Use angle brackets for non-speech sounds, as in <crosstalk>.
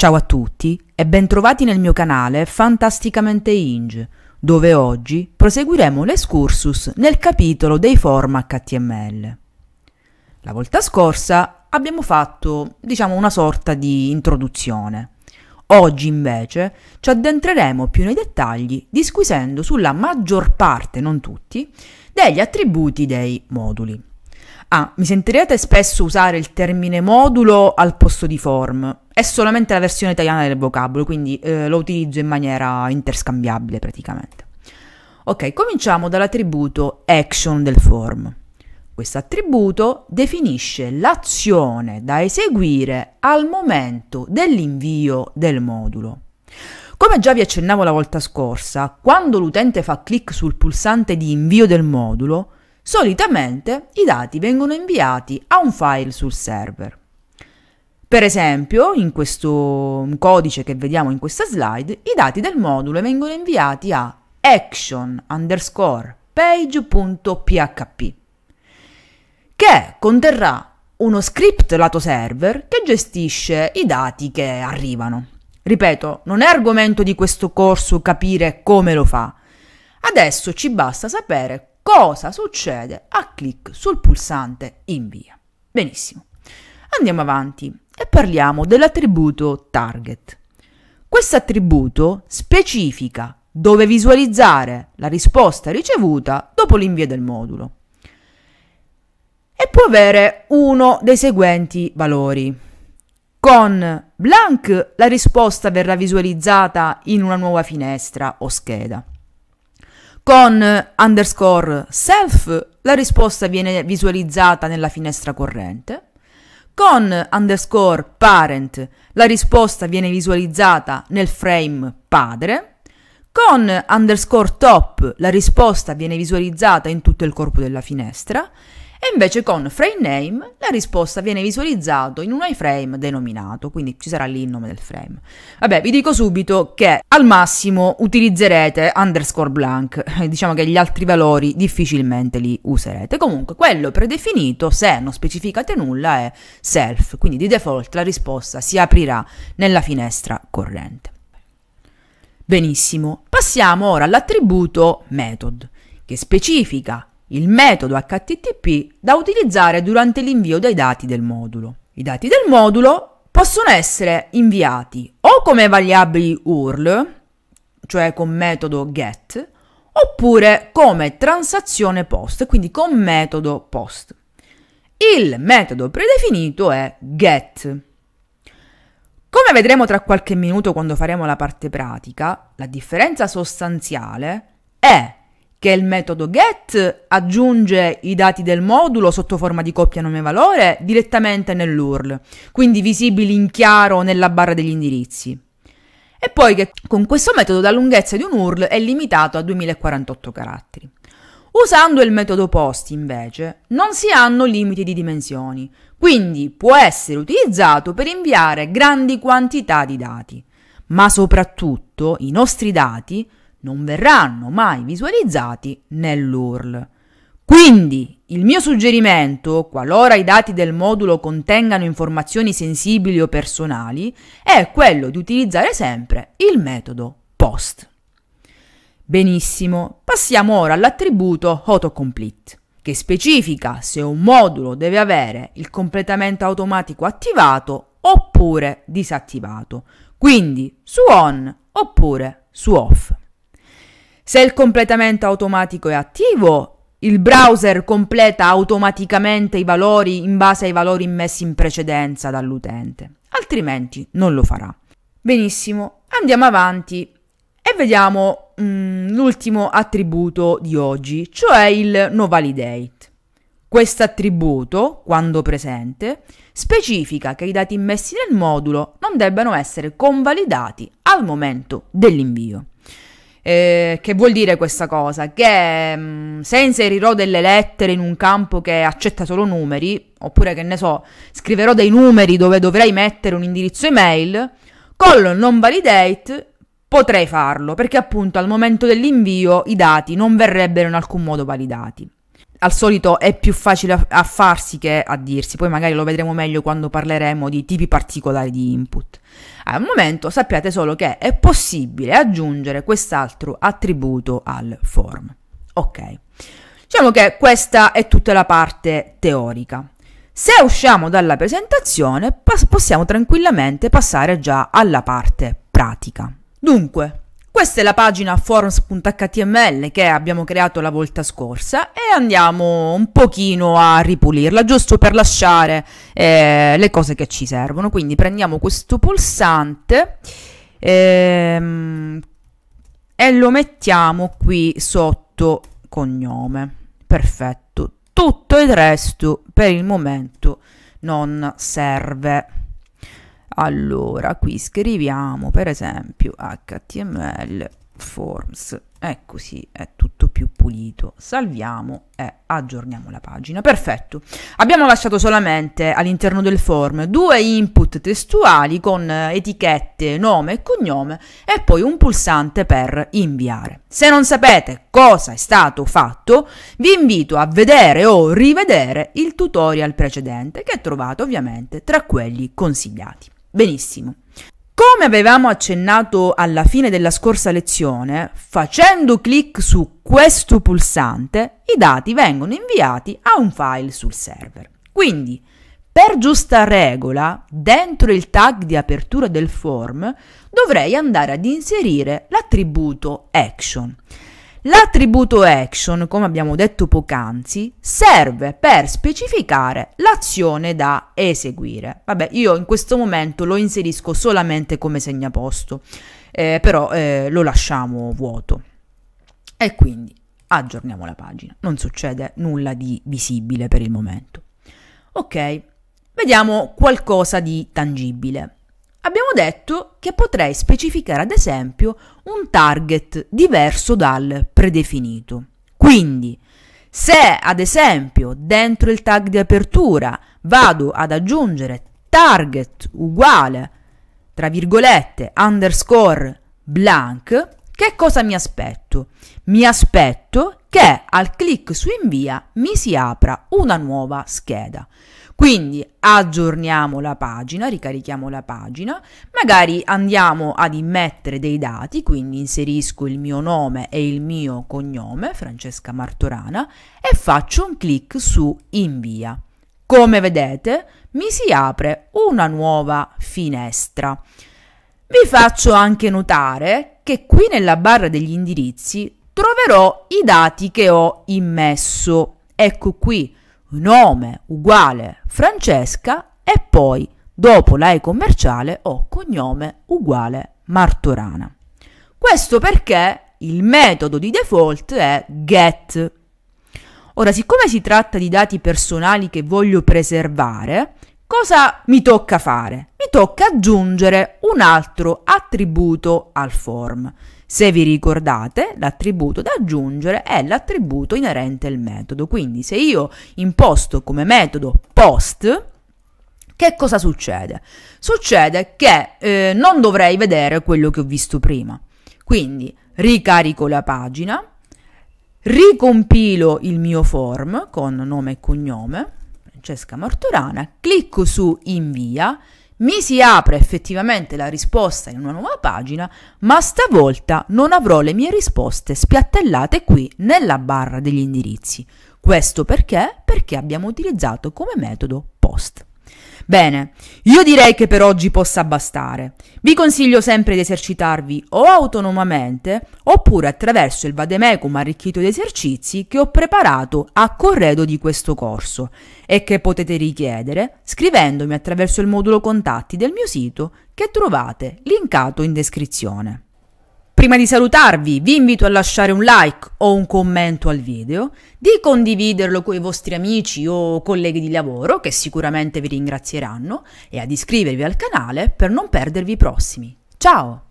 Ciao a tutti e bentrovati nel mio canale Fantasticamente Inge, dove oggi proseguiremo l'escursus nel capitolo dei form HTML. La volta scorsa abbiamo fatto, diciamo, una sorta di introduzione. Oggi invece ci addentreremo più nei dettagli disquisendo sulla maggior parte, non tutti, degli attributi dei moduli. Ah, mi sentirete spesso usare il termine modulo al posto di form, è solamente la versione italiana del vocabolo, quindi eh, lo utilizzo in maniera interscambiabile praticamente. Ok, cominciamo dall'attributo action del form. Questo attributo definisce l'azione da eseguire al momento dell'invio del modulo. Come già vi accennavo la volta scorsa, quando l'utente fa clic sul pulsante di invio del modulo, solitamente i dati vengono inviati a un file sul server. Per esempio, in questo codice che vediamo in questa slide, i dati del modulo vengono inviati a action underscore page.php che conterrà uno script lato server che gestisce i dati che arrivano. Ripeto, non è argomento di questo corso capire come lo fa. Adesso ci basta sapere cosa succede a clic sul pulsante invia. Benissimo. Andiamo avanti e parliamo dell'attributo target. Questo attributo specifica dove visualizzare la risposta ricevuta dopo l'invio del modulo e può avere uno dei seguenti valori. Con blank la risposta verrà visualizzata in una nuova finestra o scheda. Con underscore self la risposta viene visualizzata nella finestra corrente con underscore parent la risposta viene visualizzata nel frame padre, con underscore top la risposta viene visualizzata in tutto il corpo della finestra e invece con frame name la risposta viene visualizzata in un iframe denominato, quindi ci sarà lì il nome del frame. Vabbè, vi dico subito che al massimo utilizzerete underscore blank, <laughs> diciamo che gli altri valori difficilmente li userete. Comunque quello predefinito, se non specificate nulla, è self, quindi di default la risposta si aprirà nella finestra corrente. Benissimo, passiamo ora all'attributo method, che specifica il metodo HTTP da utilizzare durante l'invio dei dati del modulo. I dati del modulo possono essere inviati o come variabili URL, cioè con metodo get, oppure come transazione post, quindi con metodo post. Il metodo predefinito è get. Come vedremo tra qualche minuto quando faremo la parte pratica, la differenza sostanziale è che il metodo get aggiunge i dati del modulo sotto forma di coppia nome valore direttamente nell'URL, quindi visibili in chiaro nella barra degli indirizzi. E poi che con questo metodo la lunghezza di un URL è limitata a 2048 caratteri. Usando il metodo post, invece, non si hanno limiti di dimensioni, quindi può essere utilizzato per inviare grandi quantità di dati. Ma soprattutto i nostri dati non verranno mai visualizzati nell'URL. Quindi il mio suggerimento, qualora i dati del modulo contengano informazioni sensibili o personali, è quello di utilizzare sempre il metodo post. Benissimo, passiamo ora all'attributo autocomplete, che specifica se un modulo deve avere il completamento automatico attivato oppure disattivato, quindi su on oppure su off. Se il completamento automatico è attivo, il browser completa automaticamente i valori in base ai valori immessi in precedenza dall'utente, altrimenti non lo farà. Benissimo, andiamo avanti e vediamo mm, l'ultimo attributo di oggi, cioè il novalidate. Questo attributo, quando presente, specifica che i dati immessi nel modulo non debbano essere convalidati al momento dell'invio. Eh, che vuol dire questa cosa? Che mh, mm, se inserirò delle lettere in un campo che accetta solo numeri, oppure che ne so, scriverò dei numeri dove dovrei mettere un indirizzo email, con lo non validate potrei farlo, perché appunto al momento dell'invio i dati non verrebbero in alcun modo validati al solito è più facile a, a, farsi che a dirsi, poi magari lo vedremo meglio quando parleremo di tipi particolari di input. Al momento sappiate solo che è possibile aggiungere quest'altro attributo al form. Ok, diciamo che questa è tutta la parte teorica. Se usciamo dalla presentazione pass- possiamo tranquillamente passare già alla parte pratica. Dunque, questa è la pagina forums.html che abbiamo creato la volta scorsa e andiamo un pochino a ripulirla, giusto per lasciare eh, le cose che ci servono. Quindi prendiamo questo pulsante ehm, e lo mettiamo qui sotto cognome. Perfetto. Tutto il resto per il momento non serve. Allora, qui scriviamo per esempio HTML forms e così è tutto più pulito. Salviamo e aggiorniamo la pagina. Perfetto. Abbiamo lasciato solamente all'interno del form due input testuali con etichette, nome e cognome e poi un pulsante per inviare. Se non sapete cosa è stato fatto, vi invito a vedere o rivedere il tutorial precedente che trovate ovviamente tra quelli consigliati. Benissimo. Come avevamo accennato alla fine della scorsa lezione, facendo clic su questo pulsante, i dati vengono inviati a un file sul server. Quindi, per giusta regola, dentro il tag di apertura del form dovrei andare ad inserire l'attributo action. L'attributo action, come abbiamo detto poc'anzi, serve per specificare l'azione da eseguire. Vabbè, io in questo momento lo inserisco solamente come segnaposto, eh, però eh, lo lasciamo vuoto. E quindi aggiorniamo la pagina, non succede nulla di visibile per il momento. Ok, vediamo qualcosa di tangibile. Abbiamo detto che potrei specificare ad esempio un target diverso dal predefinito. Quindi, se ad esempio dentro il tag di apertura vado ad aggiungere target uguale, tra virgolette, underscore blank, che cosa mi aspetto? Mi aspetto che al clic su invia mi si apra una nuova scheda. Quindi aggiorniamo la pagina, ricarichiamo la pagina, magari andiamo ad immettere dei dati, quindi inserisco il mio nome e il mio cognome, Francesca Martorana, e faccio un clic su invia. Come vedete mi si apre una nuova finestra. Vi faccio anche notare che qui nella barra degli indirizzi troverò i dati che ho immesso. Ecco qui nome uguale Francesca e poi dopo la E commerciale ho cognome uguale Martorana. Questo perché il metodo di default è get. Ora, siccome si tratta di dati personali che voglio preservare, cosa mi tocca fare? Mi tocca aggiungere un altro attributo al form. Se vi ricordate, l'attributo da aggiungere è l'attributo inerente al metodo. Quindi se io imposto come metodo post, che cosa succede? Succede che eh, non dovrei vedere quello che ho visto prima. Quindi ricarico la pagina, ricompilo il mio form con nome e cognome, Francesca Mortorana, clicco su invia mi si apre effettivamente la risposta in una nuova pagina, ma stavolta non avrò le mie risposte spiattellate qui nella barra degli indirizzi. Questo perché? Perché abbiamo utilizzato come metodo post. Bene, io direi che per oggi possa bastare. Vi consiglio sempre di esercitarvi o autonomamente oppure attraverso il vademecum arricchito di esercizi che ho preparato a corredo di questo corso e che potete richiedere scrivendomi attraverso il modulo contatti del mio sito che trovate linkato in descrizione. Prima di salutarvi vi invito a lasciare un like o un commento al video, di condividerlo con i vostri amici o colleghi di lavoro che sicuramente vi ringrazieranno e ad iscrivervi al canale per non perdervi i prossimi. Ciao!